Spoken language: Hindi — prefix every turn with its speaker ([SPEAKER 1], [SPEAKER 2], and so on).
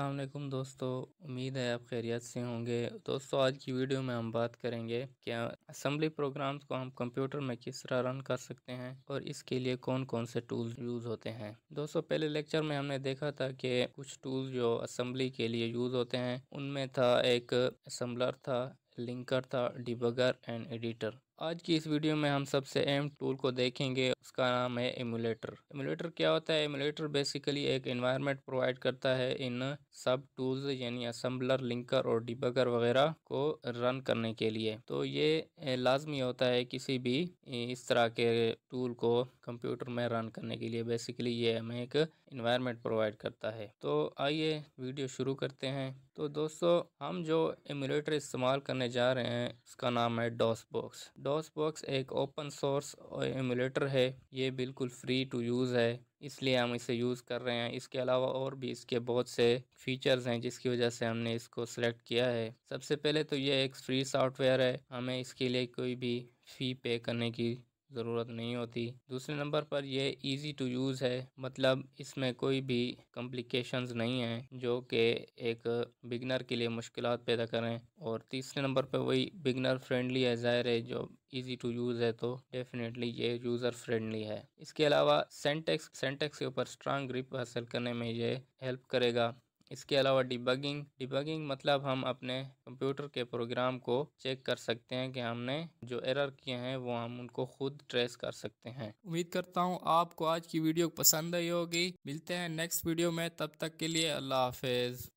[SPEAKER 1] असलम दोस्तों उम्मीद है आप खैरियत से होंगे दोस्तों आज की वीडियो में हम बात करेंगे क्या असम्बली प्रोग्राम्स को हम कंप्यूटर में किस तरह रन कर सकते हैं और इसके लिए कौन कौन से टूल यूज़ होते हैं दोस्तों पहले लेक्चर में हमने देखा था कि कुछ टूल जो असम्बली के लिए यूज़ होते हैं उनमें था एक असम्बलर था लिंकर था डिबगर एंड एडिटर आज की इस वीडियो में हम सबसे अहम टूल को देखेंगे उसका नाम है एमुलेटर एमुलेटर क्या होता है एमुलेटर बेसिकली एक एनवायरनमेंट प्रोवाइड करता है इन सब टूल्स यानी असम्बलर लिंकर और डिबगर वगैरह को रन करने के लिए तो ये लाजमी होता है किसी भी इस तरह के टूल को कंप्यूटर में रन करने के लिए बेसिकली ये हमें एक इन्वायरमेंट प्रोवाइड करता है तो आइए वीडियो शुरू करते हैं तो दोस्तों हम जो एमुलेटर इस्तेमाल करने जा रहे हैं उसका नाम है डॉस बॉक्स डॉस बॉक्स एक ओपन सोर्स एमुलेटर है ये बिल्कुल फ्री टू यूज़ है इसलिए हम इसे यूज़ कर रहे हैं इसके अलावा और भी इसके बहुत से फीचर्स हैं जिसकी वजह से हमने इसको सेलेक्ट किया है सबसे पहले तो ये एक फ्री सॉफ्टवेयर है हमें इसके लिए कोई भी फ़ी पे करने की ज़रूरत नहीं होती दूसरे नंबर पर यह इजी टू यूज़ है मतलब इसमें कोई भी कम्प्लिकेशंस नहीं हैं जो कि एक बिगनर के लिए मुश्किल पैदा करें और तीसरे नंबर पर वही बिगनर फ्रेंडली है ज़ाहिर है जो इजी टू यूज़ है तो डेफिनेटली ये यूज़र फ्रेंडली है इसके अलावा सेंटेक्स सेंटेक्स के ऊपर स्ट्रांग ग्रिप हासिल करने में ये हेल्प करेगा इसके अलावा डिबगिंग डिबगिंग मतलब हम अपने कंप्यूटर के प्रोग्राम को चेक कर सकते हैं कि हमने जो एरर किए हैं वो हम उनको खुद ट्रेस कर सकते हैं उम्मीद करता हूँ आपको आज की वीडियो पसंद आई होगी मिलते हैं नेक्स्ट वीडियो में तब तक के लिए अल्लाह हाफिज़